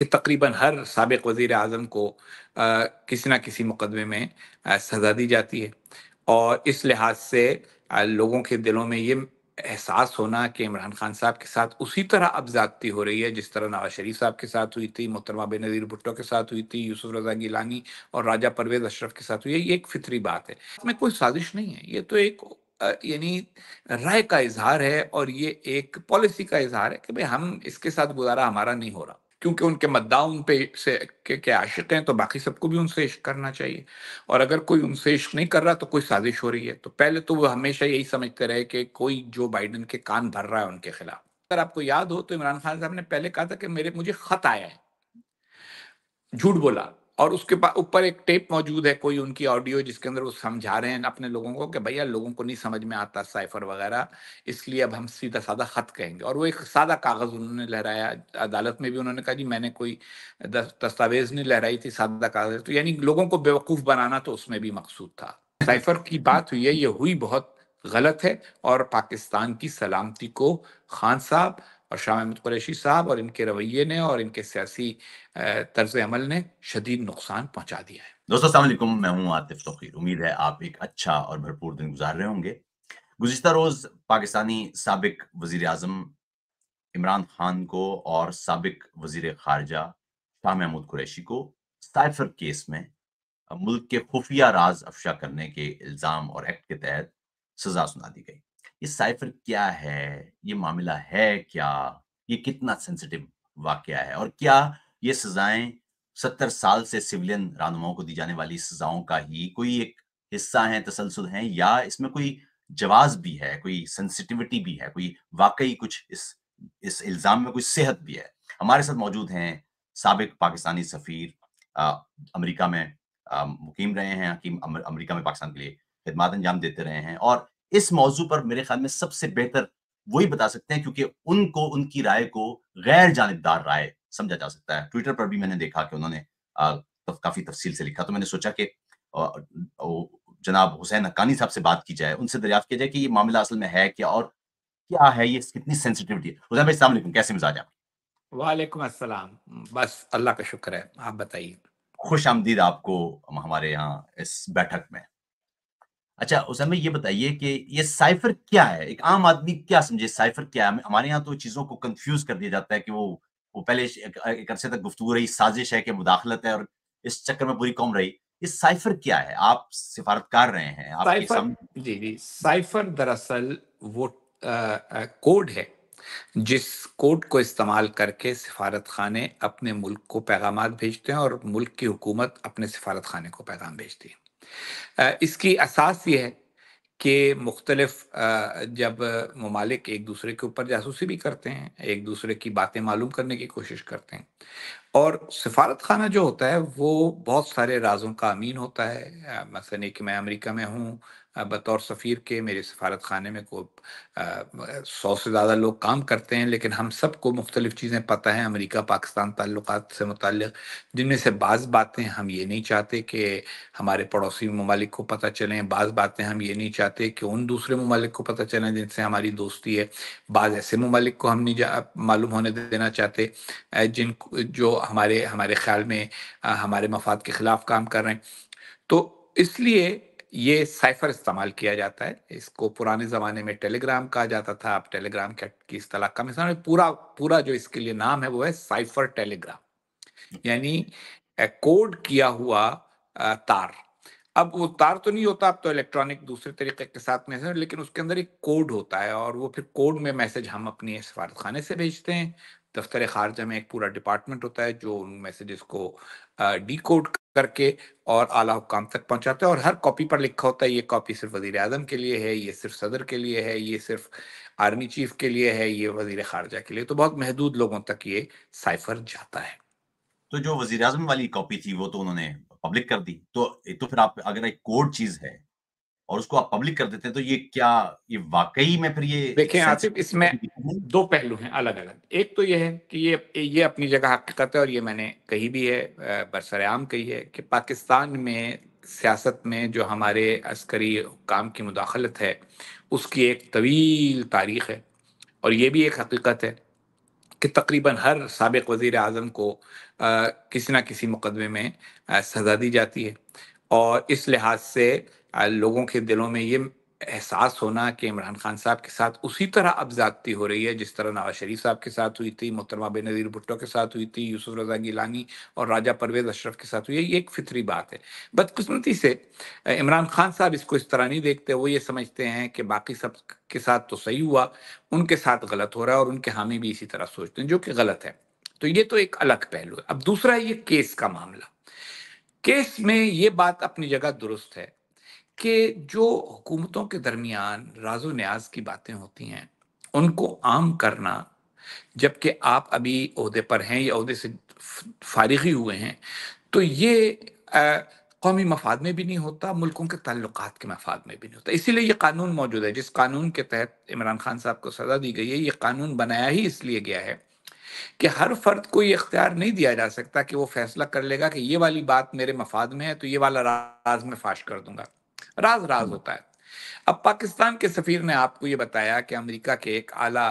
कि तकरीबन हर सबक वज़ी अजम को आ, किसी न किसी मुकदमे में आ, सज़ा दी जाती है और इस लिहाज से आ, लोगों के दिलों में ये एहसास होना कि इमरान खान साहब के साथ उसी तरह अब ज़्यादती हो रही है जिस तरह नवाज शरीफ साहब के साथ हुई थी मोहतरमा बेनज़ीर भुट्टो के साथ हुई थी यूसुफ रजा गिलानी और राजा परवेज अशरफ के साथ हुई है ये एक फितरी बात है इसमें कोई साजिश नहीं है ये तो एक यानी राय का इजहार है और ये एक पॉलिसी का इजहार है कि भाई हम इसके साथ गुजारा हमारा नहीं हो रहा क्योंकि उनके मद्दाउन पे से के, के आशिक हैं तो बाकी सबको भी उनसे इश्क करना चाहिए और अगर कोई उनसे इश्क नहीं कर रहा तो कोई साजिश हो रही है तो पहले तो वो हमेशा यही समझते रहे कि कोई जो बाइडन के कान भर रहा है उनके खिलाफ अगर आपको याद हो तो इमरान खान साहब ने पहले कहा था कि मेरे मुझे खत आया है झूठ बोला और उसके ऊपर एक टेप मौजूद है कोई उनकी ऑडियो जिसके अंदर वो समझा रहे हैं अपने लोगों को कि भैया लोगों को नहीं समझ में आता साइफर वगैरह इसलिए अब हम सीधा साधा खत कहेंगे और वो एक सादा कागज़ उन्होंने लहराया अदालत में भी उन्होंने कहा जी मैंने कोई दस्तावेज नहीं लहराई थी सादा कागज तो यानी लोगों को बेवकूफ़ बनाना तो उसमें भी मकसूद था साइफर की बात हुई है ये हुई बहुत गलत है और पाकिस्तान की सलामती को खान साहब और शाह महमूद कुरैशी साहब और इनके रवैये ने और इनके सियासी तर्ज अमल ने शदीद नुकसान पहुंचा दिया है दोस्तों असलम मैं हूं आतिफ तोखीर उम्मीद है आप एक अच्छा और भरपूर दिन गुजार रहे होंगे गुजशत रोज पाकिस्तानी सबक वजीर अजम इमरान खान को और सबक वजीर खारजा शाह महमूद कुरैशी को साइफर केस में मुल्क के खुफिया राज अफशा करने के इल्ज़ाम और एक्ट के तहत सजा सुना दी गई ये साइफर क्या है ये मामला है क्या ये कितना सेंसिटिव वाक्य है और क्या ये सजाएं सत्तर साल से सिविलियन रानुमाओं को दी जाने वाली सजाओं का ही कोई एक हिस्सा है तसलसल है या इसमें कोई जवाब भी है कोई सेंसिटिविटी भी है कोई वाकई कुछ इस इस इल्जाम में कोई सेहत भी है हमारे साथ मौजूद हैं सबक पाकिस्तानी सफ़ीर अमेरिका में आ, मुकीम रहे हैं हकीम अमेरिका में पाकिस्तान के लिए खदमात अंजाम देते रहे हैं और इस मौजू पर मेरे ख्याल में सबसे बेहतर वही बता सकते हैं क्योंकि उनको उनकी राय को गैर जानबदार राय समझा जा सकता है ट्विटर पर भी मैंने देखा कि उन्होंने तो काफी तफसील से लिखा तो मैंने सोचा कि जनाब हुसैन अकानी साहब से बात की जाए उनसे दरियाफ्त किया जाए कि ये मामला असल में है क्या और क्या है ये कितनी सेंसिटिविटी है हुसैन भाई सलाम कैसे मिजाज आप वालेकुम अस्सलाम बस अल्लाह का शुक्र है आप बताइए खुश आमदीद आपको हमारे यहाँ इस बैठक में अच्छा उस समय ये बताइए कि ये साइफर क्या है एक आम आदमी क्या समझे साइफर क्या है हमारे यहाँ तो चीज़ों को कंफ्यूज कर दिया जाता है कि वो वो पहले एक, एक अरसे तक गुफ्तु रही साजिश है कि मुदाखलत है और इस चक्कर में पूरी कौम रही ये साइफर क्या है आप सिफारतकार रहे हैं आप साइफर सम... जी जी साइफर दरअसल वो आ, आ, कोड है जिस कोड को इस्तेमाल करके सिफारत खाने अपने मुल्क को पैगाम भेजते हैं और मुल्क की हुकूमत अपने सिफारत खाने को पैगाम भेजती है इसकी असास ये है कि मुख्तलफ जब ममालिक एक दूसरे के ऊपर जासूसी भी करते हैं एक दूसरे की बातें मालूम करने की कोशिश करते हैं और सफारत खाना जो होता है वो बहुत सारे राजों का अमीन होता है मसलन कि मैं अमेरिका में हूँ बतौर सफ़ीर के मेरे सफारत खाने में को सौ से ज़्यादा लोग काम करते हैं लेकिन हम सबको मुख्तलिफ चीज़ें पता हैं अमरीका पाकिस्तान तल्लक से मुतल जिनमें से बाज़ बातें हम ये नहीं चाहते कि हमारे पड़ोसी ममालिक को पता चलें बाज़ बातें हम ये नहीं चाहते कि उन दूसरे ममालिक को पता चलें जिनसे हमारी दोस्ती है बाज़ ऐसे ममालिक को हम नहीं मालूम होने देना चाहते जिन जो हमारे हमारे ख्याल में हमारे मफाद के ख़िलाफ़ काम कर रहे हैं तो इसलिए ये साइफर इस्तेमाल किया जाता है इसको पुराने ज़माने में टेलीग्राम कहा जाता था अब टेलीग्राम की इतला का मिसाल पूरा पूरा जो इसके लिए नाम है वो है साइफर टेलीग्राम हम्म। यानी कोड किया हुआ तार अब वो तार तो नहीं होता अब तो इलेक्ट्रॉनिक दूसरे तरीके के साथ मैसेज लेकिन उसके अंदर एक कोड होता है और वो फिर कोड में मैसेज हम अपने सफारतखाने से भेजते हैं दफ्तर खारजा में एक पूरा डिपार्टमेंट होता है जो उन मैसेजेस को डी कोड करके और आला हुकाम तक पहुंचाते हैं और हर कॉपी पर लिखा होता है ये कॉपी सिर्फ वजीर आजम के लिए है ये सिर्फ सदर के लिए है ये सिर्फ आर्मी चीफ के लिए है ये वजीर खारजा के लिए तो बहुत महदूद लोगों तक ये साइफर जाता है तो जो वजीर अजम वाली कॉपी थी वो तो उन्होंने पब्लिक कर दी तो तो फिर आप अगर एक कोड चीज है और उसको आप पब्लिक कर देते हैं तो ये क्या ये वाकई में फिर ये देखें आसिफ इसमें दो पहलू हैं अलग अलग एक तो ये है कि ये ये अपनी जगह हकीकत है और ये मैंने कही भी है बरसरेआम कही है कि पाकिस्तान में सियासत में जो हमारे अस्करी काम की मुदाखलत है उसकी एक तवील तारीख है और ये भी एक हकीकत है कि तकरीबन हर सबक वजीर अजम को किसी ना किसी मुकदमे में सजा दी जाती है और इस लिहाज से लोगों के दिलों में ये एहसास होना कि इमरान खान साहब के साथ उसी तरह अब ज्यादती हो रही है जिस तरह नवाज शरीफ साहब के साथ हुई थी मोहतरमा बेनज़ीर भुट्टो के साथ हुई थी यूसुफ रजा गिलानी और राजा परवेज अशरफ के साथ हुई है ये एक फितरी बात है बदकस्मती से इमरान खान साहब इसको इस तरह नहीं देखते वो ये समझते हैं कि बाकी सब के साथ तो सही हुआ उनके साथ गलत हो रहा है और उनके हामी भी इसी तरह सोचते हैं जो कि गलत है तो ये तो एक अलग पहलू है अब दूसरा है ये केस का मामला केस में ये बात अपनी जगह दुरुस्त है कि जो हुकूमतों के दरमियान राजो न्याज की बातें होती हैं उनको आम करना जबकि आप अभी अहदे पर हैं या अहदे से फारिगी हुए हैं तो ये आ, कौमी मफाद में भी नहीं होता मुल्कों के ताल्लुक के मफाद में भी नहीं होता इसीलिए ये कानून मौजूद है जिस कानून के तहत इमरान खान साहब को सज़ा दी गई है ये कानून बनाया ही इसलिए गया है कि हर फर्द को ये इख्तियार नहीं दिया जा सकता कि वो फैसला कर लेगा कि ये वाली बात मेरे मफाद में है तो ये वाला राज में फाश कर दूंगा राज राज हाँ। होता है अब पाकिस्तान के सफीर ने आपको ये बताया कि अमेरिका के एक आला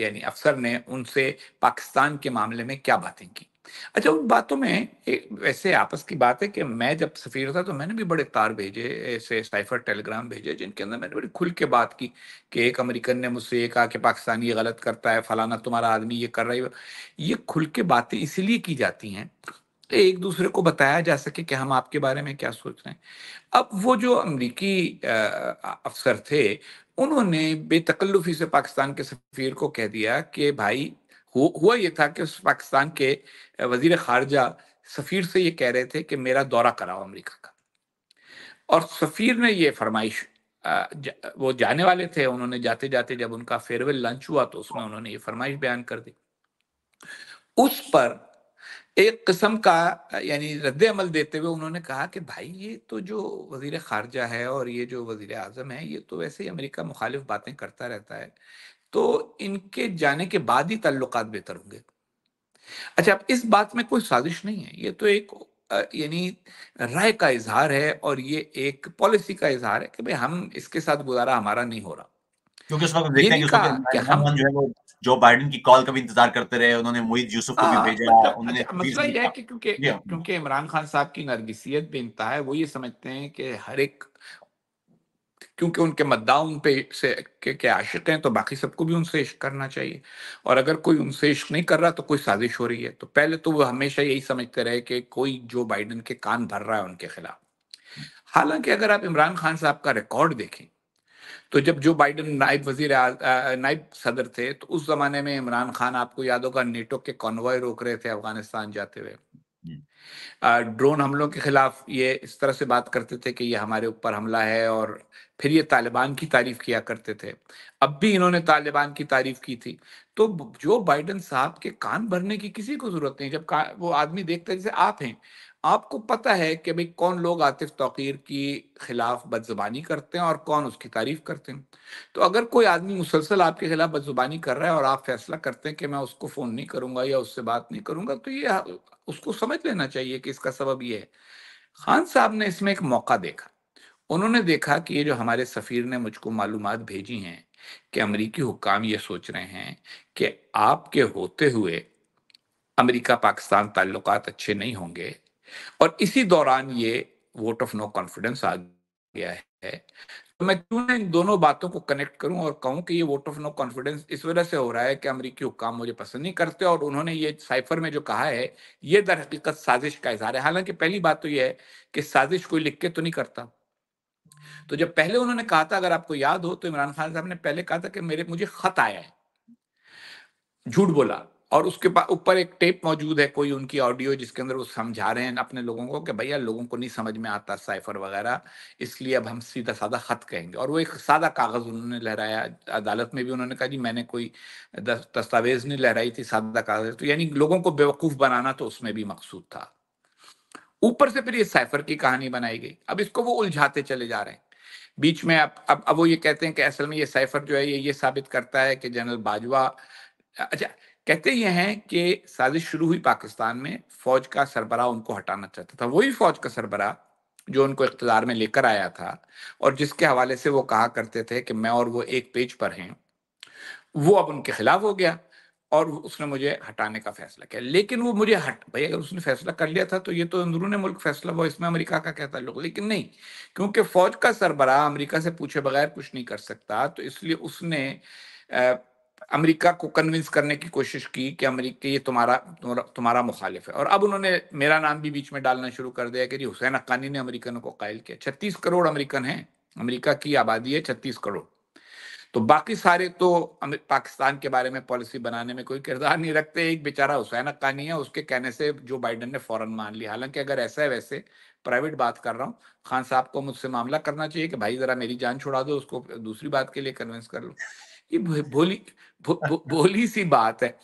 यानी अफसर ने उनसे पाकिस्तान के मामले में क्या बातें की अच्छा उन बातों में वैसे आपस की बात है कि मैं जब सफीर था तो मैंने भी बड़े तार भेजे ऐसे साइफर टेलीग्राम भेजे जिनके अंदर मैंने बड़ी खुल के बात की कि एक अमेरिकन ने मुझसे ये कहा कि पाकिस्तान ये गलत करता है फलाना तुम्हारा आदमी ये कर रहा है ये खुल के बातें इसीलिए की जाती हैं तो एक दूसरे को बताया जा सके कि हम आपके बारे में क्या सोच रहे हैं अब वो जो अमरीकी अफसर थे उन्होंने बेतकल्लुफी से पाकिस्तान के सफ़ीर को कह दिया कि भाई हु, हुआ ये था कि उस पाकिस्तान के वजीर खारजा सफ़ीर से ये कह रहे थे कि मेरा दौरा कराओ अमेरिका का और सफ़ीर ने ये फरमाइश जा, वो जाने वाले थे उन्होंने जाते जाते जब उनका फेयरवेल लंच हुआ तो उसमें उन्होंने ये फरमाइश बयान कर दी उस पर एक किस्म का यानी रद्द अमल देते हुए उन्होंने कहा कि भाई ये तो जो वजीर खारजा है और ये जो वजीर आजम है ये तो वैसे ही अमेरिका मुखालिफ बातें करता रहता है तो इनके जाने के बाद ही ताल्लुक बेहतर होंगे अच्छा अब इस बात में कोई साजिश नहीं है ये तो एक यानी राय का इजहार है और ये एक पॉलिसी का इजहार है कि भाई हम इसके साथ गुजारा हमारा नहीं हो रहा क्योंकि वक्त देखते हैं कि हम जो है वो जो बाइडन की कॉल का भी इंतजार करते रहे उन्होंने मोहित यूसुफ को भी हाँ, भेजा मतलब, उन्होंने अच्छा, मसला यह है कि क्योंकि हाँ। क्योंकि इमरान खान साहब की नरगिसियत भी इंतहा है वो ये समझते हैं कि हर एक क्योंकि उनके मद्दा उन पे से के, के आशिक हैं तो बाकी सबको भी उनसे इश्क करना चाहिए और अगर कोई उनसे इश्क नहीं कर रहा तो कोई साजिश हो रही है तो पहले तो वो हमेशा यही समझते रहे कि कोई जो बाइडन के कान भर रहा है उनके खिलाफ हालांकि अगर आप इमरान खान साहब का रिकॉर्ड देखें तो जब जो बाइडन नायब वजीर नायब सदर थे तो उस जमाने में इमरान खान आपको याद होगा नेटो के कॉन्वॉय रोक रहे थे अफगानिस्तान जाते हुए ड्रोन हमलों के खिलाफ ये इस तरह से बात करते थे कि ये हमारे ऊपर हमला है और फिर ये तालिबान की तारीफ किया करते थे अब भी इन्होंने तालिबान की तारीफ की थी तो जो बाइडन साहब के कान भरने की किसी को जरूरत नहीं जब वो आदमी देखते जैसे आप हैं आपको पता है कि भाई कौन लोग आतिफ तोकीर की खिलाफ बदजुबानी करते हैं और कौन उसकी तारीफ करते हैं तो अगर कोई आदमी मुसलसल आपके खिलाफ बदजुबानी कर रहा है और आप फैसला करते हैं कि मैं उसको फ़ोन नहीं करूँगा या उससे बात नहीं करूंगा तो ये हाँ, उसको समझ लेना चाहिए कि इसका सबब ये है खान साहब ने इसमें एक मौका देखा उन्होंने देखा कि ये जो हमारे सफ़ीर ने मुझको मालूम भेजी हैं कि अमरीकी हुकाम ये सोच रहे हैं कि आपके होते हुए अमेरिका पाकिस्तान ताल्लुकात अच्छे नहीं होंगे और इसी दौरान ये वोट ऑफ नो कॉन्फिडेंस आ गया है तो मैं क्यों ना इन दोनों बातों को कनेक्ट करूं और कहूं कि ये वोट ऑफ नो कॉन्फिडेंस इस वजह से हो रहा है कि अमरीकी हुक्म मुझे पसंद नहीं करते और उन्होंने ये साइफर में जो कहा है ये दर हकीकत साजिश का इजहार है हालांकि पहली बात तो यह है कि साजिश कोई लिख के तो नहीं करता तो जब पहले उन्होंने कहा था अगर आपको याद हो तो इमरान खान साहब ने पहले कहा था कि मेरे मुझे खत आया है झूठ बोला और उसके पास ऊपर एक टेप मौजूद है कोई उनकी ऑडियो जिसके अंदर वो समझा रहे हैं अपने लोगों को कि भैया लोगों को नहीं समझ में आता साइफर वगैरह इसलिए अब हम सीधा साधा खत कहेंगे और वो एक सादा कागज़ उन्होंने लहराया अदालत में भी उन्होंने कहा जी मैंने कोई दस्तावेज नहीं लहराई थी सादा कागज तो यानी लोगों को बेवकूफ़ बनाना तो उसमें भी मकसूद था ऊपर से फिर ये साइफर की कहानी बनाई गई अब इसको वो उलझाते चले जा रहे हैं बीच में अब अब अब वो ये कहते हैं कि असल में ये साइफर जो है ये ये साबित करता है कि जनरल बाजवा अच्छा कहते यह हैं कि साजिश शुरू हुई पाकिस्तान में फौज का सरबरा उनको हटाना चाहता था वही फौज का सरबरा जो उनको इकतदार में लेकर आया था और जिसके हवाले से वो कहा करते थे कि मैं और वो एक पेज पर हैं वो अब उनके खिलाफ हो गया और उसने मुझे हटाने का फैसला किया लेकिन वो मुझे हट भाई अगर उसने फैसला कर लिया था तो ये तो अंदरून मुल्क फैसला हुआ इसमें अमेरिका का कहता लोग लेकिन नहीं क्योंकि फौज का सरबरा अमेरिका से पूछे बगैर कुछ नहीं कर सकता तो इसलिए उसने अमेरिका को कन्विंस करने की कोशिश की कि अमेरिका ये तुम्हारा तुम्हारा मुखालिफ है और अब उन्होंने मेरा नाम भी बीच में डालना शुरू कर दिया कि जी हुसैन अक्कानी ने अमरीकनों को कायल किया छत्तीस करोड़ अमेरिकन हैं अमेरिका की आबादी है छत्तीस करोड़ तो बाकी सारे तो पाकिस्तान के बारे में पॉलिसी बनाने में कोई किरदार नहीं रखते एक बेचारा हुसैन अक्कानी है उसके कहने से जो बाइडन ने फौरन मान लिया हालांकि अगर ऐसा है वैसे प्राइवेट बात कर रहा हूँ खान साहब को मुझसे मामला करना चाहिए कि भाई जरा मेरी जान छुड़ा दो उसको दूसरी बात के लिए कन्विंस कर लो ये भोली भो, भो, भोली सी बात है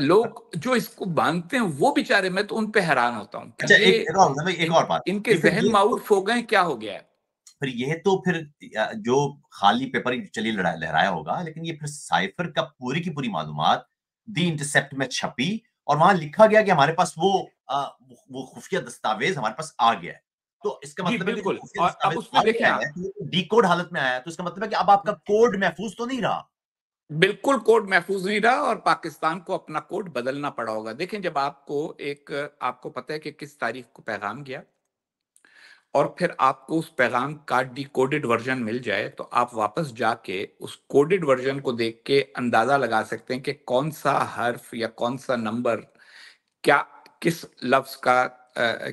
लोग जो इसको बांधते हैं वो बेचारे मैं तो उन पे हैरान होता हूँ अच्छा, एक, एक, मतलब एक और बात इनके जहन तो माउफ हो गए क्या हो गया है फिर यह तो फिर जो खाली पेपर चलिए लहराया होगा लेकिन ये फिर साइफर का पूरी की पूरी मालूम दी इंटरसेप्ट में छपी और वहां लिखा गया कि हमारे पास वो आ, वो खुफिया दस्तावेज हमारे पास आ गया है तो इसका मतलब बिल्कुल डी कोड तो हालत में आया तो इसका मतलब है कि अब आपका कोड महफूज तो नहीं रहा बिल्कुल कोड महफूज नहीं रहा और पाकिस्तान को अपना कोड बदलना पड़ा होगा देखें जब आपको एक आपको पता है कि किस तारीख को पैगाम गया और फिर आपको उस पैगाम का डिकोडेड वर्जन मिल जाए तो आप वापस जाके उस कोडेड वर्जन को देख के अंदाजा लगा सकते हैं कि कौन सा हर्फ या कौन सा नंबर क्या किस लफ्ज का आ,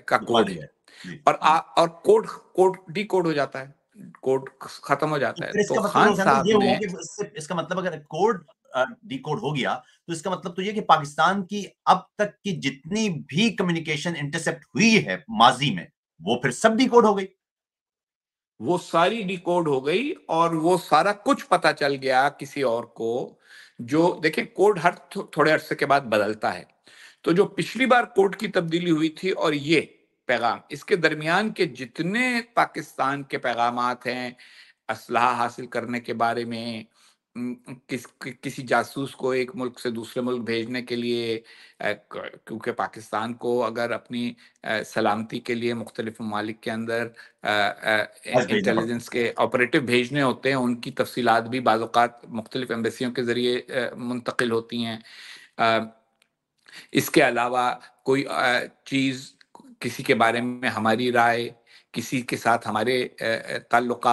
का कोड है और आ, और कोड कोड कोड हो जाता है कोर्ट खत्म हो जाता है तो खान साहब ने इसका मतलब अगर कोर्ट डिकोड हो गया तो इसका मतलब तो ये कि पाकिस्तान की अब तक की जितनी भी कम्युनिकेशन इंटरसेप्ट हुई है माजी में वो फिर सब डिकोड हो गई वो सारी डिकोड हो गई और वो सारा कुछ पता चल गया किसी और को जो देखें कोड हर थोड़े अरसे के बाद बदलता है तो जो पिछली बार कोर्ट की तब्दीली हुई थी और ये पैगाम इसके दरमियान के जितने पाकिस्तान के पैगाम हैं असलाह हासिल करने के बारे में किस कि, किसी जासूस को एक मुल्क से दूसरे मुल्क भेजने के लिए क्योंकि पाकिस्तान को अगर अपनी सलामती के लिए मुख्तलिफ ममालिक के अंदर इंटेलिजेंस के ऑपरेटिव भेजने होते हैं उनकी तफसीलात भी बाज़ात मुख्तलिफ एम्बेसियों के ज़रिए मुंतकिल होती हैं इसके अलावा कोई चीज़ किसी के बारे में हमारी राय किसी के साथ हमारे ताल्लुक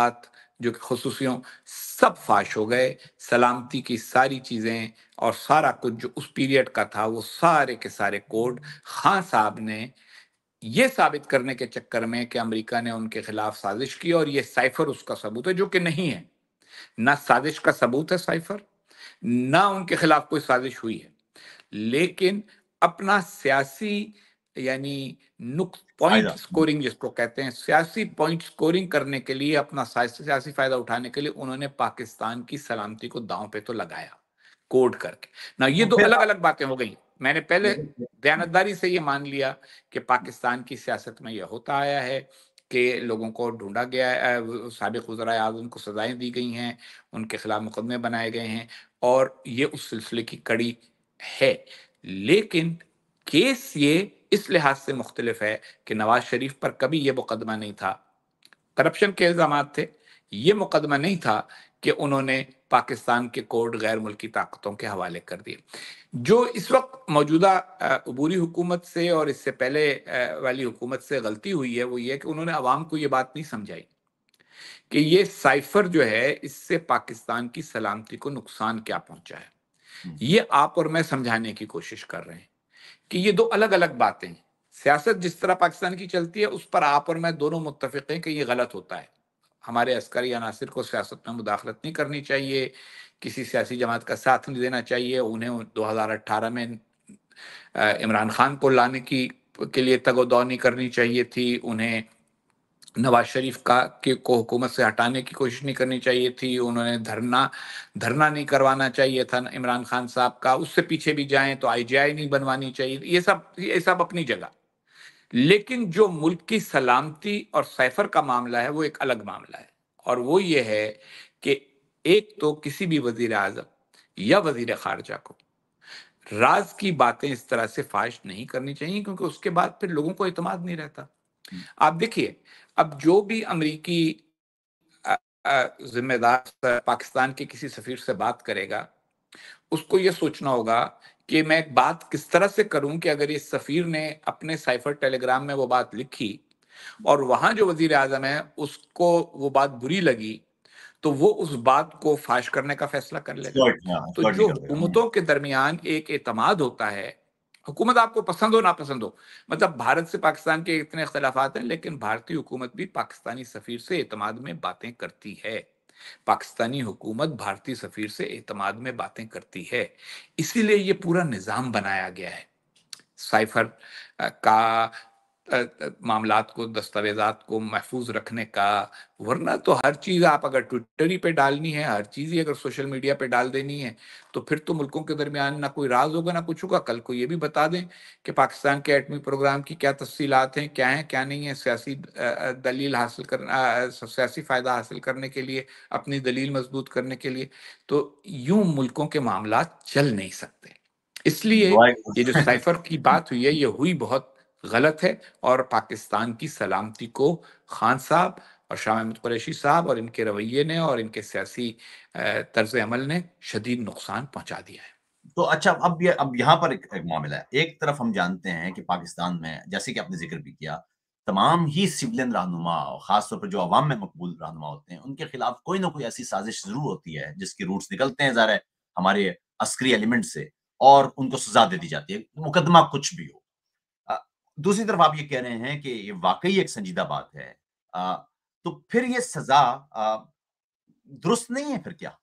जो कि खसूसियों सब फाश हो गए सलामती की सारी चीज़ें और सारा कुछ जो उस पीरियड का था वो सारे के सारे कोड खां साहब ने ये साबित करने के चक्कर में कि अमेरिका ने उनके खिलाफ साजिश की और ये साइफर उसका सबूत है जो कि नहीं है ना साजिश का सबूत है साइफर ना उनके खिलाफ कोई साजिश हुई है लेकिन अपना सियासी यानी नुक पॉइंट स्कोरिंग जिसको कहते हैं सियासी पॉइंट स्कोरिंग करने के लिए अपना सियासी फायदा उठाने के लिए उन्होंने पाकिस्तान की सलामती को दांव पे तो लगाया कोड करके ना ये दो अलग अलग बातें हो गई मैंने पहले दयानतदारी से ये मान लिया कि पाकिस्तान की सियासत में यह होता आया है कि लोगों को ढूंढा गया है सबक वजरा आजम को सजाएं दी गई हैं उनके खिलाफ मुकदमे बनाए गए हैं और ये उस सिलसिले की कड़ी है लेकिन केस ये इस लिहाज से मुख्तलिफ है कि नवाज शरीफ पर कभी यह मुकदमा नहीं था करप्शन के इल्ज़ाम थे ये मुकदमा नहीं था कि उन्होंने पाकिस्तान के कोर्ट गैर मुल्की ताकतों के हवाले कर दिए जो इस वक्त मौजूदा अबूरी हुकूमत से और इससे पहले वाली हुकूमत से गलती हुई है वो ये कि उन्होंने आवाम को ये बात नहीं समझाई कि ये साइफर जो है इससे पाकिस्तान की सलामती को नुकसान क्या पहुंचा है हम्म। ये आप और मैं समझाने की कोशिश कर रहे हैं कि ये दो अलग अलग बातें हैं सियासत जिस तरह पाकिस्तान की चलती है उस पर आप और मैं दोनों मुतफ़ हैं कि ये गलत होता है हमारे अस्करी अनासर को सियासत में मुदाखलत नहीं करनी चाहिए किसी सियासी जमात का साथ नहीं देना चाहिए उन्हें 2018 में इमरान खान को लाने की के लिए तगोदौ नहीं करनी चाहिए थी उन्हें नवाज शरीफ का के को हुकूमत से हटाने की कोशिश नहीं करनी चाहिए थी उन्होंने धरना धरना नहीं करवाना चाहिए था इमरान खान साहब का उससे पीछे भी जाएं तो आईजीआई नहीं बनवानी चाहिए ये सब ये सब अपनी जगह लेकिन जो मुल्क की सलामती और सैफर का मामला है वो एक अलग मामला है और वो ये है कि एक तो किसी भी वजीर आजम या वजीर खारजा को राज की बातें इस तरह से फाश नहीं करनी चाहिए क्योंकि उसके बाद फिर लोगों को इतमाद नहीं रहता हम्म। आप देखिए अब जो भी अमरीकी जिम्मेदार पाकिस्तान के किसी सफीर से बात करेगा उसको ये सोचना होगा कि मैं एक बात किस तरह से करूं कि अगर इस सफीर ने अपने साइफर टेलीग्राम में वो बात लिखी और वहां जो वजीर आजम है उसको वो बात बुरी लगी तो वो उस बात को फाश करने का फैसला कर लेगा हाँ, तो जो हुकूमतों के दरमियान एक एतमाद होता है हुकूमत आपको पसंद हो पसंद हो मतलब भारत से पाकिस्तान के इतने अख्तिलाफ हैं लेकिन भारतीय हुकूमत भी पाकिस्तानी सफ़ीर से एतमाद में बातें करती है पाकिस्तानी हुकूमत भारतीय सफ़ीर से एतमाद में बातें करती है इसीलिए ये पूरा निज़ाम बनाया गया है साइफर का मामला को दस्तावेजात को महफूज रखने का वरना तो हर चीज़ आप अगर ट्विटर ही पे डालनी है हर चीज़ ही अगर सोशल मीडिया पे डाल देनी है तो फिर तो मुल्कों के दरमियान ना कोई राज होगा ना कुछ होगा कल को ये भी बता दें कि पाकिस्तान के एटमी प्रोग्राम की क्या तफसीलात हैं क्या हैं क्या नहीं है सियासी दलील हासिल करना सियासी फ़ायदा हासिल करने के लिए अपनी दलील मजबूत करने के लिए तो यूं मुल्कों के मामला चल नहीं सकते इसलिए तो ये जो साइफर की बात हुई है ये हुई बहुत गलत है और पाकिस्तान की सलामती को खान साहब और शाह महमूद कुरैशी साहब और इनके रवैये ने और इनके सियासी तर्ज अमल ने शदीद नुकसान पहुंचा दिया है तो अच्छा अब ये अब यहाँ पर एक, एक मामला है एक तरफ हम जानते हैं कि पाकिस्तान में जैसे कि आपने जिक्र भी किया तमाम ही सिविलियन रहनुमा खासतौर पर जो अवाम में मकबूल रहनुमा होते हैं उनके खिलाफ कोई ना कोई ऐसी साजिश जरूर होती है जिसके रूट्स निकलते हैं जरा हमारे अस्करी एलिमेंट से और उनको सजा दे दी जाती है मुकदमा कुछ भी हो दूसरी तरफ आप ये कह रहे हैं कि ये वाकई एक संजीदा बात है आ, तो फिर ये सजा दुरुस्त नहीं है फिर क्या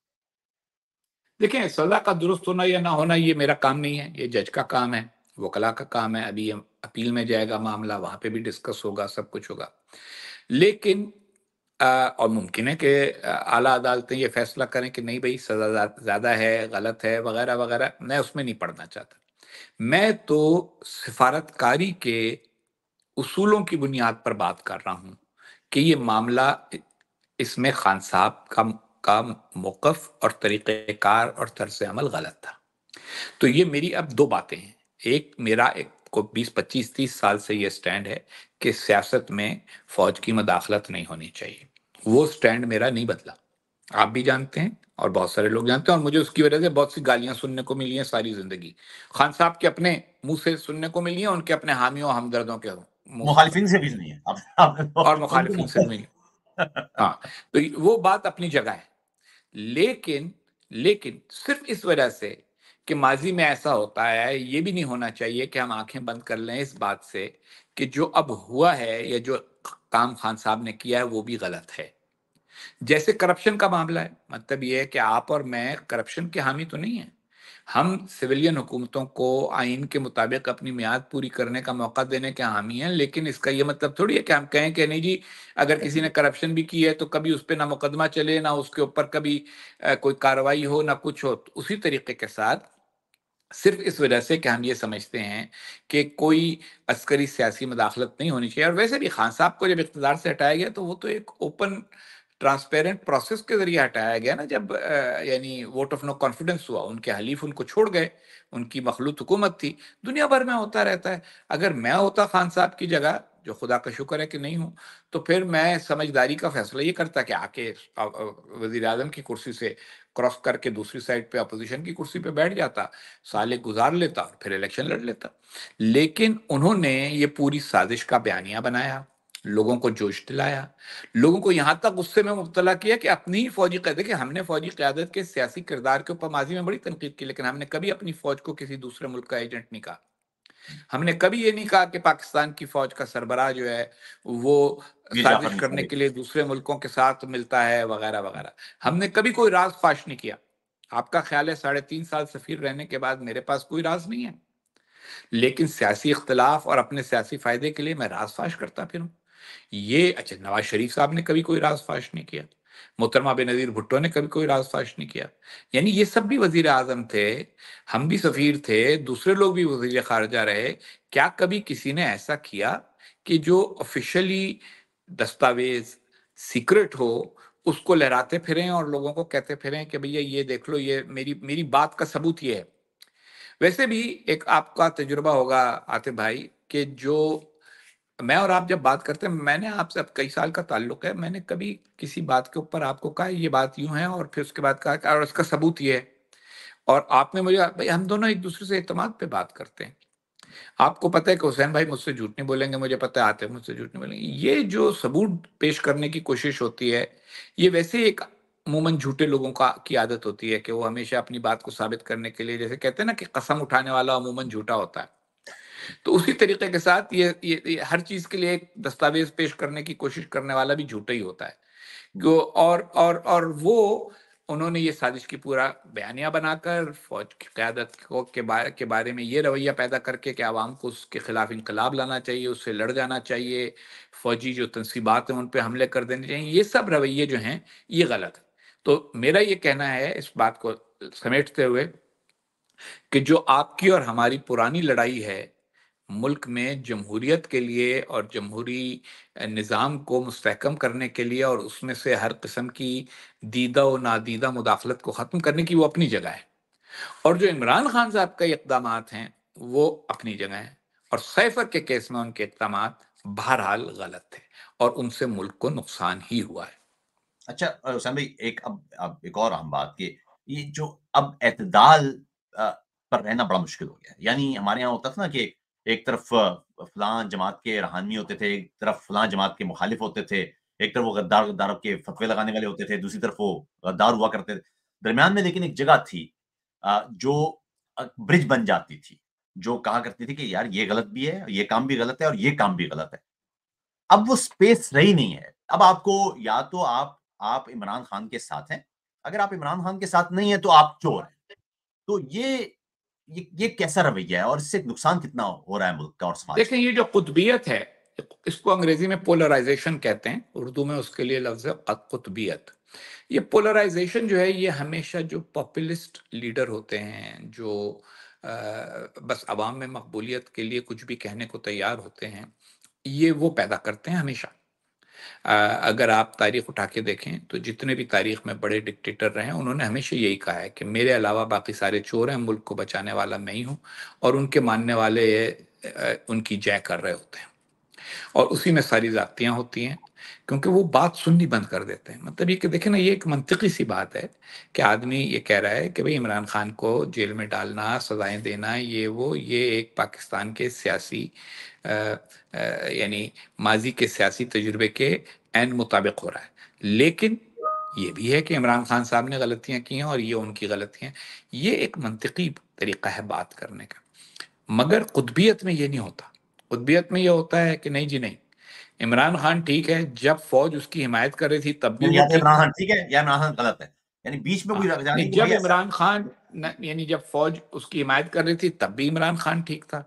देखिए सजा का दुरुस्त होना या ना होना ये मेरा काम नहीं है ये जज का काम है वकला का काम है अभी अपील में जाएगा मामला वहां पे भी डिस्कस होगा सब कुछ होगा लेकिन आ, और मुमकिन है कि आला अदालतें ये फैसला करें कि नहीं भाई सजा ज्यादा है गलत है वगैरह वगैरह मैं उसमें नहीं पढ़ना चाहता मैं तो सिफारतकारी के उसूलों की बुनियाद पर बात कर रहा हूं कि ये मामला इसमें खान साहब का का मौकफ और तरीक़ार और तर्ज अमल गलत था तो ये मेरी अब दो बातें हैं एक मेरा एक को 20-25 30 साल से ये स्टैंड है कि सियासत में फौज की मदाखलत नहीं होनी चाहिए वो स्टैंड मेरा नहीं बदला आप भी जानते हैं और बहुत सारे लोग जानते हैं और मुझे उसकी वजह से बहुत सी गालियां सुनने को मिली हैं सारी जिंदगी खान साहब के अपने मुंह से सुनने को मिली है उनके अपने हामियों हमदर्दों के मुखालिफिन से मिली है और मुखालिफिन से मिली हाँ तो वो बात अपनी जगह है लेकिन लेकिन सिर्फ इस वजह से कि माजी में ऐसा होता है ये भी नहीं होना चाहिए कि हम आंखें बंद कर लें इस बात से कि जो अब हुआ है या जो काम खान साहब ने किया है वो भी गलत है जैसे करप्शन का मामला है मतलब ये है कि आप और मैं करप्शन के हामी तो नहीं है हम सिविलियन हुकूमतों को आइन के मुताबिक अपनी म्याद पूरी करने का मौका देने के हामी हैं लेकिन इसका यह मतलब थोड़ी है कि हम कहें कि नहीं जी अगर किसी ने करप्शन भी की है तो कभी उस पर ना मुकदमा चले ना उसके ऊपर कभी कोई कार्रवाई हो ना कुछ हो तो उसी तरीके के साथ सिर्फ इस वजह से कि हम ये समझते हैं कि कोई अस्करी सियासी मदाखलत नहीं होनी चाहिए और वैसे भी खान साहब को जब इकतदार से हटाया गया तो वो तो एक ओपन ट्रांसपेरेंट प्रोसेस के जरिए हटाया गया ना जब यानी वोट ऑफ नो कॉन्फिडेंस हुआ उनके हलीफ उनको छोड़ गए उनकी मखलूत हुकूमत थी दुनिया भर में होता रहता है अगर मैं होता खान साहब की जगह जो खुदा का शुक्र है कि नहीं हूँ तो फिर मैं समझदारी का फैसला ये करता कि आके वजीर अजम की कुर्सी से क्रॉस करके दूसरी साइड पे अपोजिशन की कुर्सी पे बैठ जाता साले गुजार लेता और फिर इलेक्शन लड़ लेता लेकिन उन्होंने ये पूरी साजिश का बयानिया बनाया लोगों को जोश दिलाया लोगों को यहां तक गुस्से में मुबतला किया कि अपनी ही फौजी क्यादत कि हमने फौजी क्यादत के सियासी किरदार के ऊपर माजी में बड़ी तनकीद की लेकिन हमने कभी अपनी फौज को किसी दूसरे मुल्क का एजेंट नहीं कहा हमने कभी ये नहीं कहा कि पाकिस्तान की फौज का सरबराह जो है वो साजिश करने के लिए दूसरे मुल्कों के साथ मिलता है वगैरह वगैरह हमने कभी कोई राज फाश नहीं किया आपका ख्याल है साढ़े तीन साल सफीर रहने के बाद मेरे पास कोई राज नहीं है लेकिन सियासी इख्तलाफ और अपने सियासी फायदे के लिए मैं राज फाश करता फिर हूँ ये अच्छा नवाज शरीफ साहब ने कभी कोई राजफाश नहीं किया मोहतरमा बेनजीर भुट्टो ने कभी कोई राजफाश नहीं किया यानी ये सब भी वजीर आजम थे हम भी सफ़ीर थे दूसरे लोग भी वजीर खारजा रहे क्या कभी किसी ने ऐसा किया कि जो ऑफिशियली दस्तावेज सीक्रेट हो उसको लहराते फिरे और लोगों को कहते फिरे कि भैया ये देख लो ये मेरी मेरी बात का सबूत ये है वैसे भी एक आपका तजुर्बा होगा आतिफ भाई कि जो मैं और आप जब बात करते हैं मैंने आपसे अब कई साल का ताल्लुक है मैंने कभी किसी बात के ऊपर आपको कहा ये बात यूं है और फिर उसके बाद कहा और इसका सबूत ये है और आपने मुझे भाई हम दोनों एक दूसरे से अतमाद पे बात करते हैं आपको पता है कि हुसैन भाई मुझसे झूठ नहीं बोलेंगे मुझे पता है आते मुझसे झूठ नहीं बोलेंगे ये जो सबूत पेश करने की कोशिश होती है ये वैसे एक अमूमन झूठे लोगों का की आदत होती है कि वो हमेशा अपनी बात को साबित करने के लिए जैसे कहते हैं ना कि कसम उठाने वाला अमूमन झूठा होता है तो उसी तरीके के साथ ये ये, ये हर चीज के लिए एक दस्तावेज पेश करने की कोशिश करने वाला भी झूठा ही होता है जो और और और वो उन्होंने ये साजिश की पूरा बयानिया बनाकर फौज की क्यादत को के बारे के बारे में ये रवैया पैदा करके कि आवाम को उसके खिलाफ इनकलाब लाना चाहिए उससे लड़ जाना चाहिए फौजी जो तनसीबात हैं उन पर हमले कर देने चाहिए ये सब रवैये जो हैं ये गलत है तो मेरा ये कहना है इस बात को समेटते हुए कि जो आपकी और हमारी पुरानी लड़ाई है मुल्क में जमहूरीत के लिए और जमहूरी निज़ाम को मुस्कम करने के लिए और उसमें से हर किस्म की दीदा व नादीदा मुदाखलत को ख़त्म करने की वो अपनी जगह है और जो इमरान खान साहब का इकदाम हैं वो अपनी जगह हैं और सैफर के केस में उनके इकदाम बहरहाल गलत थे और उनसे मुल्क को नुकसान ही हुआ है अच्छा हुसैन भाई एक अब अब एक और अहम बात कि ये जो अब एतदाल पर रहना बड़ा मुश्किल हो गया यानी हमारे यहाँ होता था ना कि एक तरफ फलां जमात के रहानवी होते थे एक तरफ फलां जमात के मुखालिफ होते थे एक तरफ वो गद्दार गद्दारों के फतवे लगाने वाले होते थे दूसरी तरफ वो गद्दार हुआ करते थे दरमियान में लेकिन एक जगह थी जो ब्रिज बन जाती थी जो कहा करती थी कि यार ये गलत भी है ये काम भी गलत है और ये काम भी गलत है अब वो स्पेस रही नहीं है अब आपको या तो आप आप इमरान खान के साथ हैं अगर आप इमरान खान के साथ नहीं है तो आप चोर हैं तो ये ये ये कैसा रवैया है और इससे नुकसान कितना हो रहा है मुल्क का और समाज देखें ये जो कुतबियत है इसको अंग्रेजी में पोलराइजेशन कहते हैं उर्दू में उसके लिए लफ्ज है कुतबियत ये पोलराइजेशन जो है ये हमेशा जो पॉपुलिस्ट लीडर होते हैं जो आ, बस आवाम में मकबूलियत के लिए कुछ भी कहने को तैयार होते हैं ये वो पैदा करते हैं हमेशा अगर आप तारीख उठा के देखें तो जितने भी तारीख में बड़े डिक्टेटर रहे हैं उन्होंने हमेशा यही कहा है कि मेरे अलावा बाकी सारे चोर हैं मुल्क को बचाने वाला मैं ही हूँ और उनके मानने वाले उनकी जय कर रहे होते हैं और उसी में सारी जातियां होती हैं क्योंकि वो बात सुननी बंद कर देते हैं मतलब ये कि देखें ना ये एक मंतकी सी बात है कि आदमी ये कह रहा है कि भाई इमरान खान को जेल में डालना सजाएं देना ये वो ये एक पाकिस्तान के सियासी यानी माजी के सियासी तजुर्बे के एन मुताबिक हो रहा है लेकिन ये भी है कि इमरान खान साहब ने गलतियाँ की हैं और ये उनकी गलतियाँ ये एक मनतकी तरीका है बात करने का मगर कुतबियत में ये नहीं होता कुतबियत में ये होता है कि नहीं जी नहीं इमरान खान ठीक है जब फौज उसकी हिमायत कर रही थी तब भी तो इमरान खान ठीक है या इमरान खान गलत है यानी बीच में कोई हाँ, जब इमरान खान यानी जब फौज उसकी हिमायत कर रही थी तब भी इमरान खान ठीक था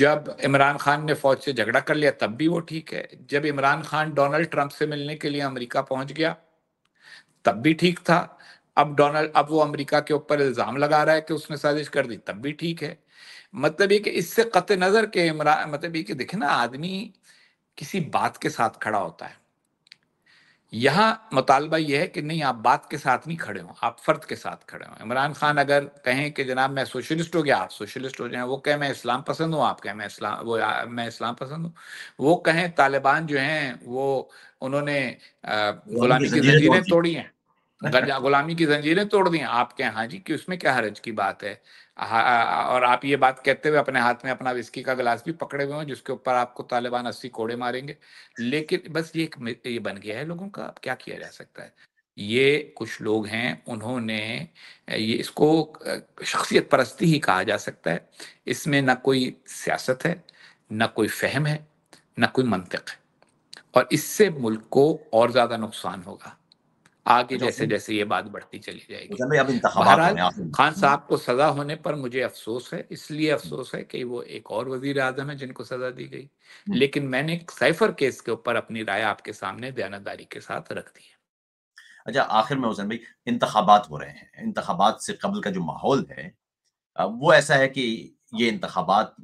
जब इमरान खान ने फौज से झगड़ा कर लिया तब भी वो ठीक है जब इमरान खान डोनाल्ड ट्रंप से मिलने के लिए अमेरिका पहुंच गया तब भी ठीक था अब डोनाल्ड अब वो अमेरिका के ऊपर इल्जाम लगा रहा है कि उसने साजिश कर दी तब भी ठीक है मतलब ये कि इससे कत नजर के इमरान मतलब ये कि देखे ना आदमी किसी बात के साथ खड़ा होता है यहाँ मुतालबा यह है कि नहीं आप बात के साथ नहीं खड़े हों आप फर्द के साथ खड़े हो इमरान खान अगर कहें कि जनाब मैं सोशलिस्ट हो गया आप सोशलिस्ट हो जाए वो कहें मैं इस्लाम पसंद हूँ आप कहें मैं इस्लाम वो मैं इस्लाम पसंद हूँ वो कहें तालिबान जो हैं वो उन्होंने गुलामी की जंजीरें तोड़ी हैं गर्जा गुलामी की जंजीरें तोड़ दी आप कहें हाँ जी कि उसमें क्या हरज की बात है और आप ये बात कहते हुए अपने हाथ में अपना विस्की का गिलास भी पकड़े हुए हैं जिसके ऊपर आपको तालिबान अस्सी कोड़े मारेंगे लेकिन बस ये एक ये बन गया है लोगों का अब क्या किया जा सकता है ये कुछ लोग हैं उन्होंने ये इसको शख्सियत परस्ती ही कहा जा सकता है इसमें ना कोई सियासत है ना कोई फहम है ना कोई मंतिक है और इससे मुल्क को और ज़्यादा नुकसान होगा आगे अच्छा, जैसे तो जैसे ये बात बढ़ती चली जाएगी मतलब बहरहाल खान साहब हम्म। को सजा होने पर मुझे अफसोस है इसलिए हम्म। अफसोस है कि वो एक और वजीर आजम है जिनको सजा दी गई हम्म। लेकिन मैंने साइफर केस के ऊपर अपनी राय आपके सामने दयानदारी के साथ रख दी है अच्छा आखिर में हुसैन भाई इंतबात हो रहे हैं इंतबात से कबल का जो माहौल है वो ऐसा है कि ये इंतबात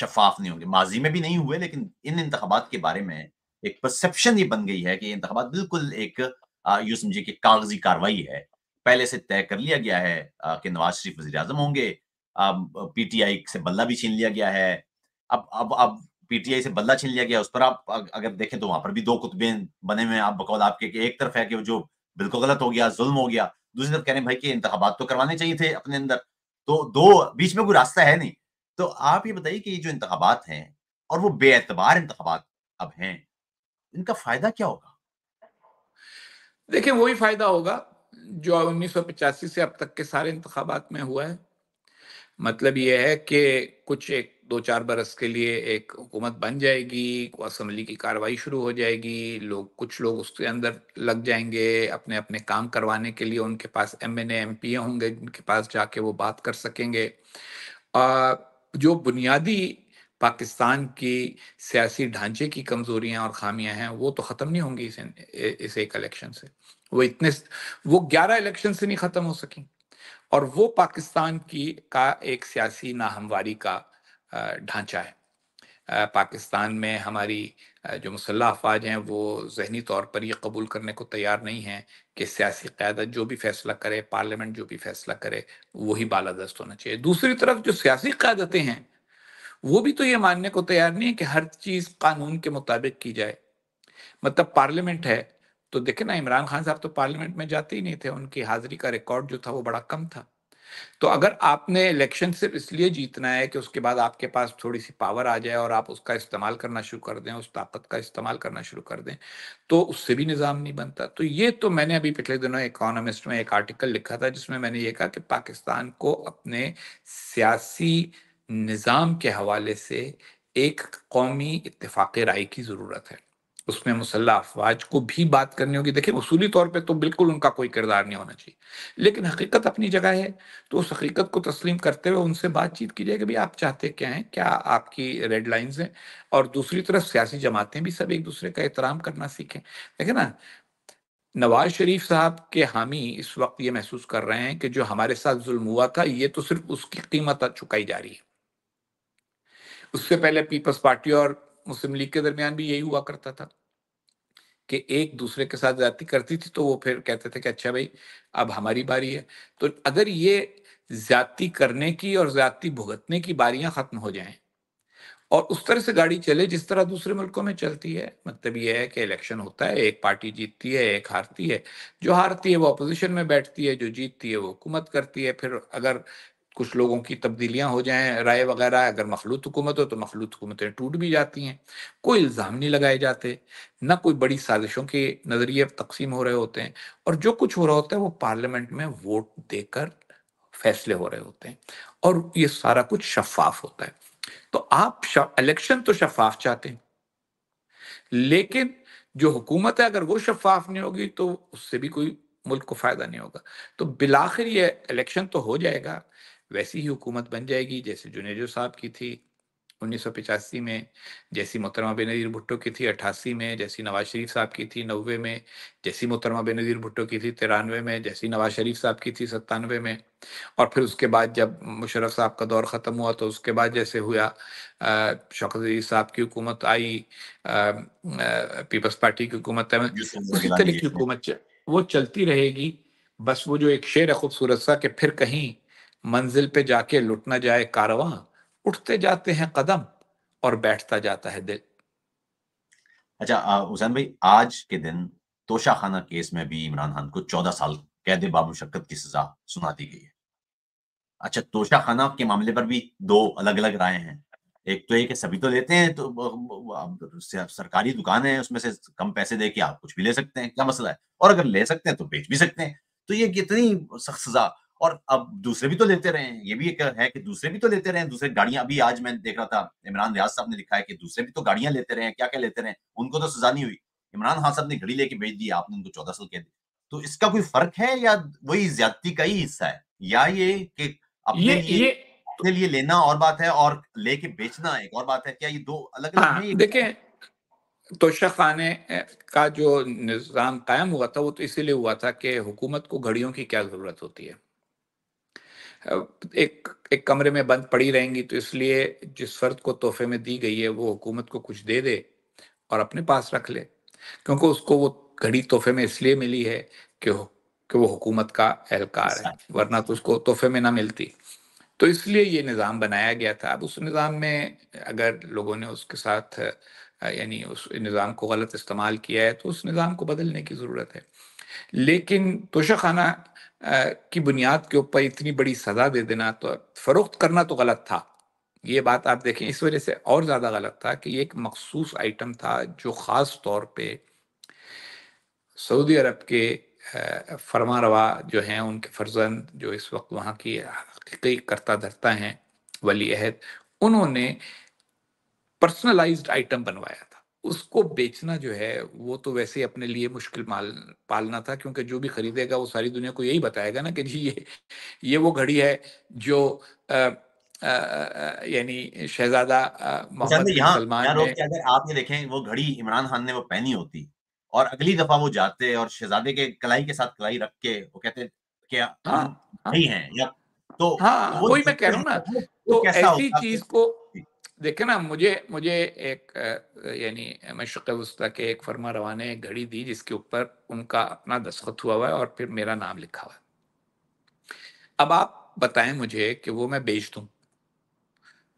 शफाफ नहीं होंगे माजी में भी नहीं हुए लेकिन इन इंतबात के बारे में एक परसेप्शन ये बन गई है कि ये इंतबात बिल्कुल एक यू समझिए कि कागजी कार्रवाई है पहले से तय कर लिया गया है कि नवाज शरीफ वजी अजम होंगे अब पीटीआई से बल्ला भी छीन लिया गया है अब अब अब पीटीआई से बल्ला छीन लिया गया उस पर आप अगर देखें तो वहां पर भी दो कुतबे बने हुए हैं आप बकौल आपके कि एक तरफ है कि जो बिल्कुल गलत हो गया जुल्म हो गया दूसरी तरफ कह रहे हैं भाई कि इंतबात तो करवाने चाहिए थे अपने अंदर तो दो बीच में कोई रास्ता है नहीं तो आप ये बताइए कि ये जो इंतबात हैं और वो बेअतबार इंतबात अब हैं इनका फायदा क्या होगा देखिए वही फ़ायदा होगा जो उन्नीस से अब तक के सारे इंतबात में हुआ है मतलब ये है कि कुछ एक दो चार बरस के लिए एक हुकूमत बन जाएगी असम्बली की कार्रवाई शुरू हो जाएगी लोग कुछ लोग उसके अंदर लग जाएंगे अपने अपने काम करवाने के लिए उनके पास एम एन एम पी होंगे उनके पास जाके वो बात कर सकेंगे आ, जो बुनियादी पाकिस्तान की सियासी ढांचे की कमजोरियां और खामियां हैं वो तो ख़त्म नहीं होंगी इस, इस एक इलेक्शन से वो इतने वो ग्यारह इलेक्शन से नहीं ख़त्म हो सकी और वो पाकिस्तान की का एक सियासी नाहमवारी का ढांचा है पाकिस्तान में हमारी जो मुसल्ह अफवाज हैं वो जहनी तौर पर ये कबूल करने को तैयार नहीं है कि सियासी क़्यादत जो भी फैसला करे पार्लियामेंट जो भी फैसला करे वही बालादस्त होना चाहिए दूसरी तरफ जो सियासी क़्यादतें हैं वो भी तो ये मानने को तैयार नहीं है कि हर चीज कानून के मुताबिक की जाए मतलब पार्लियामेंट है तो देखे ना इमरान खान साहब तो पार्लियामेंट में जाते ही नहीं थे उनकी हाजिरी का रिकॉर्ड जो था वो बड़ा कम था तो अगर आपने इलेक्शन सिर्फ इसलिए जीतना है कि उसके बाद आपके पास थोड़ी सी पावर आ जाए और आप उसका इस्तेमाल करना शुरू कर दें उस ताकत का इस्तेमाल करना शुरू कर दें तो उससे भी निज़ाम नहीं बनता तो ये तो मैंने अभी पिछले दिनों इकोनॉमिस्ट में एक आर्टिकल लिखा था जिसमें मैंने ये कहा कि पाकिस्तान को अपने सियासी निज़ाम के हवाले से एक कौमी इतफाक़ राय की ज़रूरत है उसमें मुसल्ह अफवाज को भी बात करनी होगी देखिए वसूली तौर पे तो बिल्कुल उनका कोई किरदार नहीं होना चाहिए लेकिन हकीकत अपनी जगह है तो उस हकीकत को तस्लीम करते हुए उनसे बातचीत की जाए कि भाई आप चाहते क्या हैं क्या आपकी रेड लाइंस हैं और दूसरी तरफ सियासी जमातें भी सब एक दूसरे का एहतराम करना सीखें देखें ना नवाज शरीफ साहब के हामी इस वक्त ये महसूस कर रहे हैं कि जो हमारे साथ जुल्म हुआ था ये तो सिर्फ उसकी कीमत चुकाई जा रही है उससे पहले पीपल्स पार्टी और मुस्लिम लीग के दरमियान भी यही हुआ करता था कि एक दूसरे के साथ जाति करती थी तो वो फिर कहते थे कि अच्छा भाई अब हमारी बारी है तो अगर ये ज्यादा करने की और ज्यादा भुगतने की बारियां खत्म हो जाएं और उस तरह से गाड़ी चले जिस तरह दूसरे मुल्कों में चलती है मतलब ये है कि इलेक्शन होता है एक पार्टी जीतती है एक हारती है जो हारती है वो अपोजिशन में बैठती है जो जीतती है वो हुकूमत करती है फिर अगर कुछ लोगों की तब्दीलियां हो जाएं राय वगैरह अगर मखलूत हुकूमत हो तो मखलूत हुकूमतें टूट भी जाती हैं कोई इल्ज़ाम नहीं लगाए जाते ना कोई बड़ी साजिशों के नज़रिए तकसीम हो रहे होते हैं और जो कुछ हो रहा होता है वो पार्लियामेंट में वोट देकर फैसले हो रहे होते हैं और ये सारा कुछ शफाफ होता है तो आप इलेक्शन तो शफाफ चाहते हैं लेकिन जो हुकूमत है अगर वो शफाफ नहीं होगी तो उससे भी कोई मुल्क को फ़ायदा नहीं होगा तो बिलाखिर ये इलेक्शन तो हो जाएगा वैसी ही हुकूमत बन जाएगी जैसे जुनेजो साहब की थी उन्नीस में जैसी मोहतरमा बेनजीर भुट्टो की थी अट्ठासी में जैसी नवाज शरीफ साहब की थी नब्बे में जैसी मोहतरमा बेनजीर भुट्टो की थी तिरानवे में जैसी नवाज शरीफ साहब की थी सत्तानवे में और फिर उसके बाद जब मुशरफ साहब का दौर ख़त्म हुआ तो उसके बाद जैसे हुआ शौकत अजीज साहब की हुकूमत आई पीपल्स पार्टी की हुकूमत उसी तरह की हुकूमत वो चलती रहेगी बस वो जो एक शेर है खूबसूरत सा कि फिर कहीं मंजिल पे जाके लुट ना जाए कारवां उठते जाते हैं कदम और बैठता जाता है दिल अच्छा हुसैन भाई आज के दिन तोशाखाना केस में भी इमरान खान को चौदह साल कैद बामुशक्कत की सजा सुना दी गई है अच्छा तोशा खाना के मामले पर भी दो अलग अलग राय हैं एक तो ये कि सभी तो लेते हैं तो सरकारी दुकान है उसमें से कम पैसे दे के आप कुछ भी ले सकते हैं क्या मसला है और अगर ले सकते हैं तो बेच भी सकते हैं तो ये कितनी सख्त सजा और अब दूसरे भी तो लेते रहे हैं ये भी एक है कि दूसरे भी तो लेते रहे हैं दूसरे गाड़ियां अभी आज मैं देख रहा था इमरान रियाज साहब ने लिखा है कि दूसरे भी तो गाड़ियां लेते रहे हैं क्या क्या लेते रहे उनको तो सजा नहीं हुई इमरान खान साहब ने घड़ी लेके भेज दी आपने उनको चौदह साल कह दी तो इसका कोई फर्क है या वही ज्यादती का ही हिस्सा है या ये कि अपने ये, लिए ये... अपने लिए लेना और बात है और लेके बेचना एक और बात है क्या ये दो अलग अलग देखे तो तोशा खाने का जो निज़ाम कायम हुआ था वो तो इसीलिए हुआ था कि हुकूमत को घड़ियों की क्या ज़रूरत होती है एक एक कमरे में बंद पड़ी रहेंगी तो इसलिए जिस फर्द को तोहफे में दी गई है वो हुकूमत को कुछ दे दे और अपने पास रख ले क्योंकि उसको वो घड़ी तोहफे में इसलिए मिली है कि कि वो हुकूमत का एहलकार है वरना तो उसको तोहफे में ना मिलती तो इसलिए ये निज़ाम बनाया गया था अब उस निज़ाम में अगर लोगों ने उसके साथ यानी उस निज़ाम को गलत इस्तेमाल किया है तो उस निज़ाम को बदलने की ज़रूरत है लेकिन तोशाखाना की बुनियाद के ऊपर इतनी बड़ी सज़ा दे देना तो फ़रोख्त करना तो गलत था ये बात आप देखें इस वजह से और ज़्यादा गलत था कि ये एक मखसूस आइटम था जो ख़ास तौर पर सऊदी अरब के फरमा रवा जो हैं उनके फर्जंद जो इस वक्त वहाँ की हकीकी करता धरता हैं वली अहद उन्होंने पर्सनलाइज्ड आइटम बनवाया था उसको बेचना जो है वो तो वैसे ही अपने लिए मुश्किल माल पालना था क्योंकि जो भी खरीदेगा वो सारी दुनिया को यही बताएगा ना कि जी ये ये वो घड़ी है जो यानी शहजादा अच्छा, मोहम्मद तो सलमान अगर आप ये देखें वो घड़ी इमरान खान ने वो पहनी होती और अगली दफा वो जाते और शहजादे के कलाई के साथ कलाई रख के वो कहते क्या हाँ, हाँ, हैं या तो हाँ, वही मैं कह रहा हूँ ना तो ऐसी चीज को देखे ना मुझे मुझे एक यानी मशक़ वस्ता के एक फर्मा रवा ने घड़ी दी जिसके ऊपर उनका अपना दस्खत हुआ हुआ है और फिर मेरा नाम लिखा हुआ है अब आप बताएं मुझे कि वो मैं बेच दूं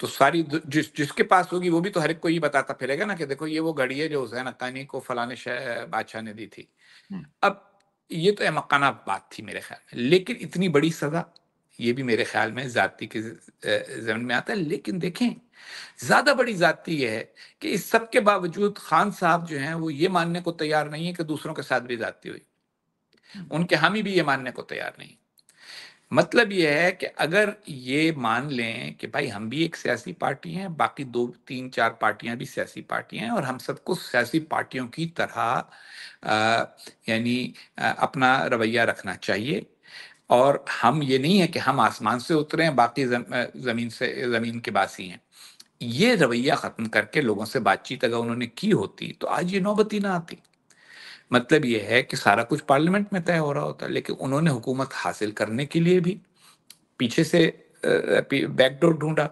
तो सारी जिस जिसके पास होगी वो भी तो हर एक को ये बताता फिरेगा ना कि देखो ये वो घड़ी है जो हुसैन अक्कानी को फलाने बादशाह ने दी थी अब ये तो मकाना बात थी मेरे ख्याल में लेकिन इतनी बड़ी सजा ये भी मेरे ख्याल में जाति के जमन में आता है लेकिन देखें ज्यादा बड़ी जाति तो यह है कि इस सब के बावजूद खान साहब जो हैं वो ये मानने को तैयार नहीं है कि दूसरों के साथ भी जाती हुई हम्म। उनके हामी भी ये मानने को तैयार नहीं मतलब यह है कि अगर ये मान लें कि भाई हम भी एक सियासी पार्टी हैं बाकी दो तीन चार पार्टियां भी सियासी पार्टियां हैं और हम सबको सियासी पार्टियों की तरह यानी अपना रवैया रखना चाहिए और हम ये नहीं है कि हम आसमान से उतरे हैं बाकी जम, जमीन से जमीन के बासी हैं ये रवैया खत्म करके लोगों से बातचीत अगर उन्होंने की होती तो आज ये नौबती ना आती मतलब ये है कि सारा कुछ पार्लियामेंट में तय हो रहा होता लेकिन उन्होंने हुकूमत हासिल करने के लिए भी पीछे से बैकडोर ढूंढा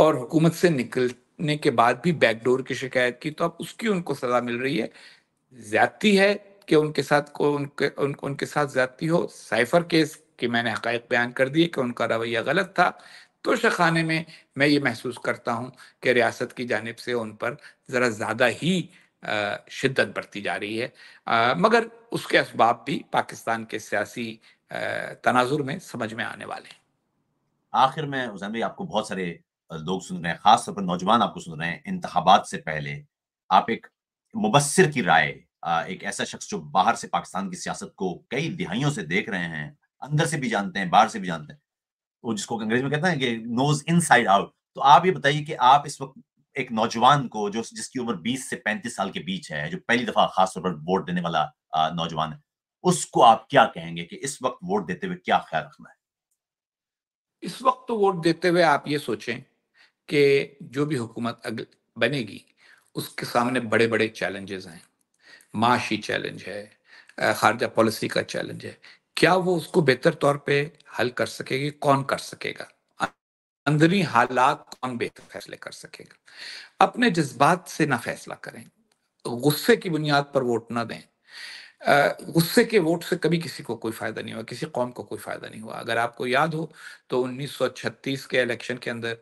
और हुकूमत से निकलने के बाद भी बैकडोर की शिकायत की तो अब उसकी उनको सजा मिल रही है ज्यादती है कि उनके साथ को उनके उन, उनके साथ ज्यादती हो साइफर केस कि मैंने हक बयान कर दिए कि उनका रवैया गलत था तोशा खाने में मैं ये महसूस करता हूँ कि रियासत की जानब से उन पर ज़रा ज़्यादा ही शिद्दत बढ़ती जा रही है मगर उसके इसबाब भी पाकिस्तान के सियासी तनाजुर में समझ में आने वाले हैं आखिर में उसमें भाई आपको बहुत सारे लोग सुन रहे हैं खास तौर पर नौजवान आपको सुन रहे हैं इंतबात से पहले आप एक मुबसर की राय एक ऐसा शख्स जो बाहर से पाकिस्तान की सियासत को कई दिहाइयों से देख रहे हैं अंदर से भी जानते हैं बाहर से भी जानते हैं वो जिसको अंग्रेजी में कहते हैं कि नोज इन साइड आउट तो आप ये बताइए कि आप इस वक्त एक नौजवान को जो जिसकी उम्र 20 से 35 साल के बीच है जो पहली दफा खास तौर पर वोट देने वाला नौजवान है उसको आप क्या कहेंगे कि इस वक्त वोट देते हुए क्या ख्याल रखना है इस वक्त तो वोट देते हुए आप ये सोचें कि जो भी हुकूमत बनेगी उसके सामने बड़े बड़े चैलेंजेस हैं माशी चैलेंज है खारजा पॉलिसी का चैलेंज है क्या वो उसको बेहतर तौर पे हल कर सकेगी कौन कर सकेगा अंदरी हालात कौन बेहतर फैसले कर सकेगा अपने जज्बात से ना फैसला करें गुस्से की बुनियाद पर वोट ना दें गुस्से के वोट से कभी किसी को कोई फ़ायदा नहीं हुआ किसी कौम को कोई फ़ायदा नहीं हुआ अगर आपको याद हो तो 1936 के इलेक्शन के अंदर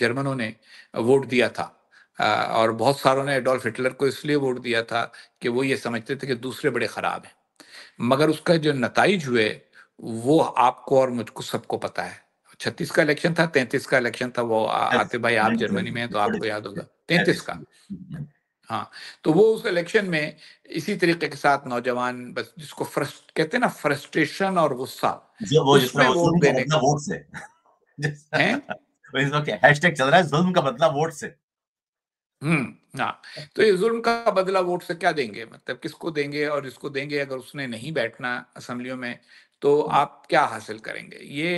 जर्मनों ने वोट दिया था और बहुत सारों ने एडोल्फ हिटलर को इसलिए वोट दिया था कि वो ये समझते थे कि दूसरे बड़े ख़राब हैं मगर उसका जो नतज हुए वो आपको और मुझको सबको पता है छत्तीस का इलेक्शन था तैतीस का इलेक्शन था वो आते भाई आप जर्मनी में हैं तो आपको याद होगा तैतीस का हाँ तो वो उस इलेक्शन में इसी तरीके के साथ नौजवान बस जिसको फ्रस्ट कहते हैं ना फ्रस्ट्रेशन और गुस्सा वो जिसमें वोट देने का मतलब वोट से हैं हैशटैग चल रहा है जुल्म का मतलब वोट से हम्म ना हाँ। तो ये जुल्म का बदला वोट से क्या देंगे मतलब किसको देंगे और इसको देंगे अगर उसने नहीं बैठना असम्बलियों में तो हम्म। आप क्या हासिल करेंगे ये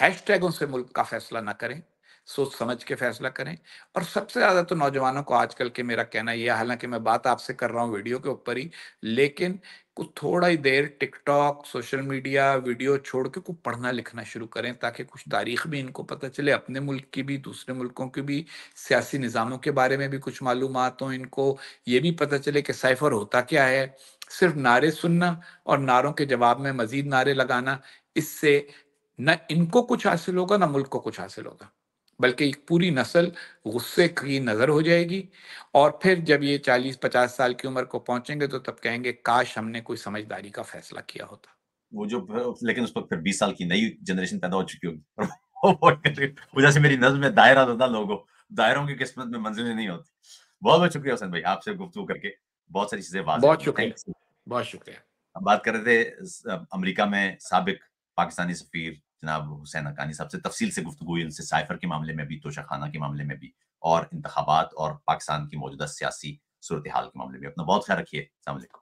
हैशटैगों से मुल्क का फैसला ना करें सोच समझ के फैसला करें और सबसे ज़्यादा तो नौजवानों को आजकल के मेरा कहना यह हालांकि मैं बात आपसे कर रहा हूँ वीडियो के ऊपर ही लेकिन कुछ थोड़ा ही देर टिकटॉक सोशल मीडिया वीडियो छोड़ के कुछ पढ़ना लिखना शुरू करें ताकि कुछ तारीख भी इनको पता चले अपने मुल्क की भी दूसरे मुल्कों की भी सियासी निज़ामों के बारे में भी कुछ मालूम हो इनको ये भी पता चले कि साइफर होता क्या है सिर्फ नारे सुनना और नारों के जवाब में मजीद नारे लगाना इससे न इनको कुछ हासिल होगा ना मुल्क को कुछ हासिल होगा बल्कि एक पूरी नस्ल गुस्से की नज़र हो जाएगी और फिर जब ये 40-50 साल की उम्र को पहुंचेंगे तो तब कहेंगे काश हमने कोई समझदारी का फैसला किया होता वो जो लेकिन उस पर फिर 20 साल की नई जनरेशन पैदा हो चुकी होगी वजह से मेरी नज में दायरा होता लोगों दायरों की किस्मत में मंजिलें नहीं होती बहुत बहुत शुक्रिया हुसैन भाई आपसे गुफ्तु करके बहुत सारी चीजें बात बहुत शुक्रिया बहुत शुक्रिया हम बात कर रहे थे अमेरिका में सबक पाकिस्तानी सफीर जनाब हुसैन अकानी साहब से तफसील से गुफ्तु हुई उनसे साइफर के मामले में भी तोशाखाना के मामले में भी और इंतबात और पाकिस्तान की मौजूदा सियासी सूरत हाल के मामले में अपना बहुत ख्याल रखिए अलैक्म